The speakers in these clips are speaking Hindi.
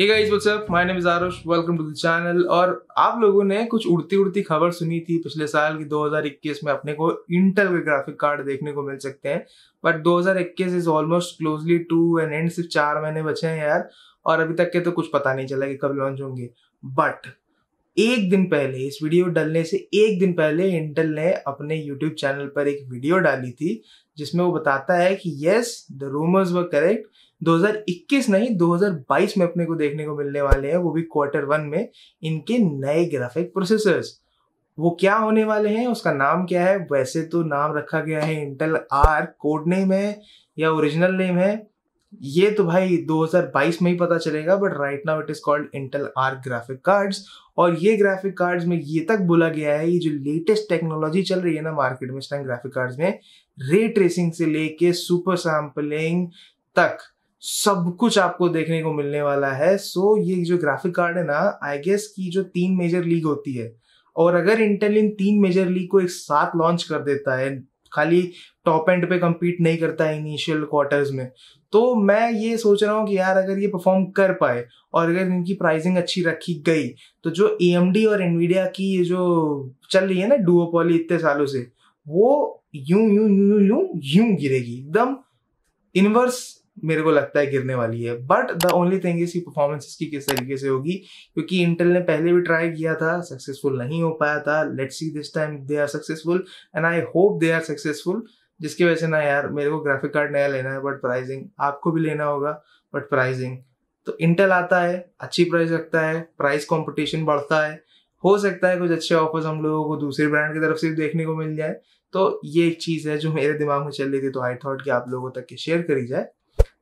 ये guys what's up my name is Aarush welcome to the channel और आप लोगों ने कुछ उड़ती उड़ती खबर सुनी थी पिछले साल की 2021 में अपने को इंटेल के ग्राफिक कार्ड देखने को मिल सकते हैं but 2021 is almost closely to end and सिर्फ चार महीने बचे हैं यार और अभी तक के तो कुछ पता नहीं चला कि कब लॉन्च होंगे बट एक दिन पहले इस वीडियो डालने से एक दिन पहले इंटेल ने अपने यूट्यूब चैनल पर एक वीडियो डाली थी जिसमें वो बताता है कि yes the rumours were correct 2021 नहीं 2022 में अपने को देखने को मिलने वाले हैं वो भी क्वार्टर वन में इनके नए ग्राफिक प्रोसेसर्स वो क्या होने वाले हैं उसका नाम क्या है वैसे तो नाम रखा गया है इंटेल आर कोड नेम है या ओरिजिनल नेम है ये तो भाई 2022 में ही पता चलेगा but right now it is called Intel R graphic cards और ये ग्राफिक कार्ड्स में ये तक बोला गया है ये जो लेटेस्ट टेक्नोलॉजी चल रही है ना मार्केट में इस टाइम ग्राफिक कार्ड्स में रे ट्रेसिंग से लेके सुपर सैम्पलिंग तक सब कुछ आपको देखने को मिलने वाला है सो so, ये जो ग्राफिक कार्ड है ना आई गेस की जो तीन मेजर लीग होती है और अगर इंटेल इन तीन मेजर लीग को एक साथ लॉन्च कर देता है खाली टॉप एंड पे कम्पीट नहीं करता है इनिशियल क्वार्टर्स में तो मैं ये सोच रहा हूँ कि यार अगर ये परफॉर्म कर पाए और अगर इनकी प्राइसिंग अच्छी रखी गई तो जो ए और एनवीडिया की ये जो चल रही है ना डुओपोली इतने सालों से वो यूं यूं यूं यूं यूं गिरेगी एकदम इनवर्स मेरे को लगता है गिरने वाली है बट द ओनली थिंग इसकी परफॉर्मेंस इसकी किस तरीके से होगी क्योंकि इंटेल ने पहले भी ट्राई किया था सक्सेसफुल नहीं हो पाया था let see this time they are successful and I hope they are successful जिसकी वजह से ना यार मेरे को ग्राफिक कार्ड नया लेना है बट प्राइजिंग आपको भी लेना होगा बट प्राइजिंग तो इंटेल आता है अच्छी प्राइस रखता है प्राइस कॉम्पिटिशन बढ़ता है हो सकता है कुछ अच्छे ऑफर्स हम लोगों को दूसरे ब्रांड की तरफ से भी देखने को मिल जाए तो ये एक चीज़ है जो मेरे दिमाग में चल रही थी तो आई थॉट कि आप लोगों तक के शेयर करी जाए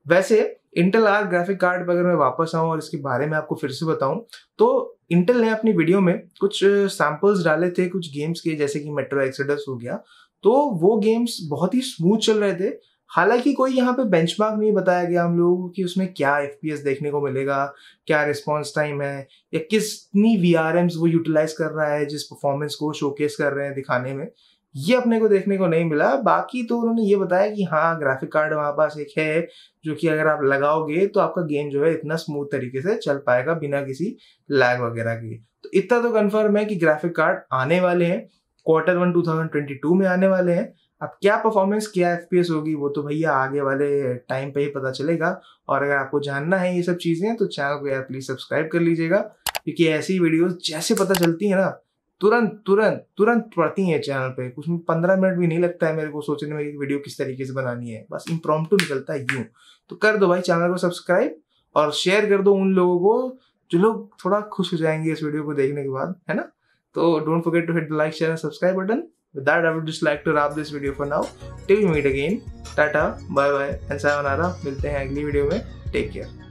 वैसे इंटेल आर ग्राफिक कार्ड पर अगर मैं वापस आऊँ और इसके बारे में आपको फिर से बताऊँ तो इंटेल ने अपनी वीडियो में कुछ सैम्पल्स डाले थे कुछ गेम्स के जैसे कि मेट्रो एक्सडस हो गया तो वो गेम्स बहुत ही स्मूथ चल रहे थे हालांकि कोई यहाँ पे बेंचमार्क नहीं बताया गया हम लोगों को कि उसमें क्या एफ देखने को मिलेगा क्या रिस्पॉन्स टाइम है या किसनी वी वो यूटिलाइज कर रहा है जिस परफॉर्मेंस को शोकेस कर रहे हैं दिखाने में ये अपने को देखने को नहीं मिला बाकी तो उन्होंने ये बताया कि हाँ ग्राफिक कार्ड हमारे पास एक है जो कि अगर आप लगाओगे तो आपका गेम जो है इतना स्मूथ तरीके से चल पाएगा बिना किसी लैग वगैरह के तो इतना तो कन्फर्म है कि ग्राफिक कार्ड आने वाले हैं क्वार्टर वन टू में आने वाले हैं अब क्या परफॉर्मेंस क्या एफ होगी वो तो भैया आगे वाले टाइम पे ही पता चलेगा और अगर आपको जानना है ये सब चीज़ें तो चैनल को यार प्लीज़ सब्सक्राइब कर लीजिएगा क्योंकि ऐसी वीडियोस जैसे पता चलती है ना तुरंत तुरंत तुरंत पढ़ती हैं चैनल पे उसमें पंद्रह मिनट भी नहीं लगता है मेरे को सोचने में वीडियो किस तरीके से बनानी है बस इम्प्रॉम निकलता है यूँ तो कर दो भाई चैनल को सब्सक्राइब और शेयर कर दो उन लोगों को जो लोग थोड़ा खुश हो जाएंगे इस वीडियो को देखने के बाद है ना तो don't forget to hit the like share and subscribe button with that I would just like to wrap this video for now till we meet again tata bye bye and सायोनारा मिलते हैं अगली वीडियो में. Take care